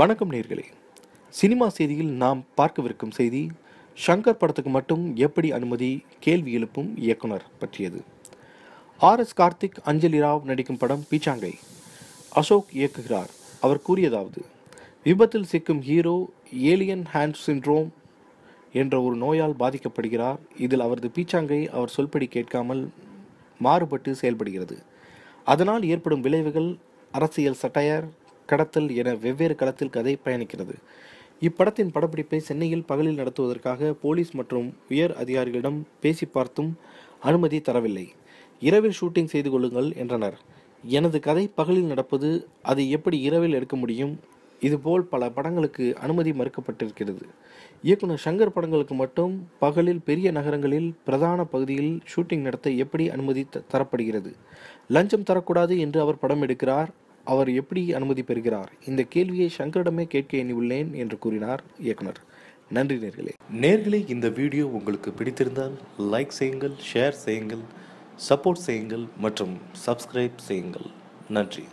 வணக்கம் நேர்களே சினிமா செய்தியில் நாம் பார்க்கவிருக்கும் செய்தி ஷங்கர் படத்துக்கு மட்டும் எப்படி அனுமதி கேள்வி எழுப்பும் இயக்குனர் பற்றியது ஆர் எஸ் கார்த்திக் அஞ்சலி ராவ் நடிக்கும் படம் பீச்சாங்கை அசோக் இயக்குகிறார் அவர் கூறியதாவது விபத்தில் சிக்கும் ஹீரோ ஏலியன் ஹேண்ட் சின்ட்ரோம் என்ற ஒரு நோயால் பாதிக்கப்படுகிறார் இதில் அவரது பீச்சாங்கை அவர் சொல்படி கேட்காமல் மாறுபட்டு செயல்படுகிறது அதனால் ஏற்படும் விளைவுகள் அரசியல் சட்டையர் கடத்தல் என வெவ்வேறு களத்தில் கதை பயணிக்கிறது இப்படத்தின் படப்பிடிப்பை சென்னையில் பகலில் நடத்துவதற்காக போலீஸ் மற்றும் உயர் அதிகாரிகளிடம் பேசி பார்த்தும் அனுமதி தரவில்லை இரவில் ஷூட்டிங் செய்து கொள்ளுங்கள் என்றனர் எனது கதை பகலில் நடப்பது அது எப்படி இரவில் எடுக்க முடியும் இதுபோல் பல படங்களுக்கு அனுமதி மறுக்கப்பட்டிருக்கிறது இயக்குனர் சங்கர் படங்களுக்கு மட்டும் பகலில் பெரிய நகரங்களில் பிரதான பகுதியில் ஷூட்டிங் நடத்த எப்படி அனுமதி தரப்படுகிறது லஞ்சம் தரக்கூடாது என்று அவர் படம் எடுக்கிறார் அவர் எப்படி அனுமதி பெறுகிறார் இந்த கேள்வியை சங்கரிடமே கேட்க எண்ணியுள்ளேன் என்று கூறினார் இயக்குனர் நன்றி நேர்களே நேர்களே இந்த வீடியோ உங்களுக்கு பிடித்திருந்தால் லைக் செய்யுங்கள் ஷேர் செய்யுங்கள் சப்போர்ட் செய்யுங்கள் மற்றும் சப்ஸ்கிரைப் செய்யுங்கள் நன்றி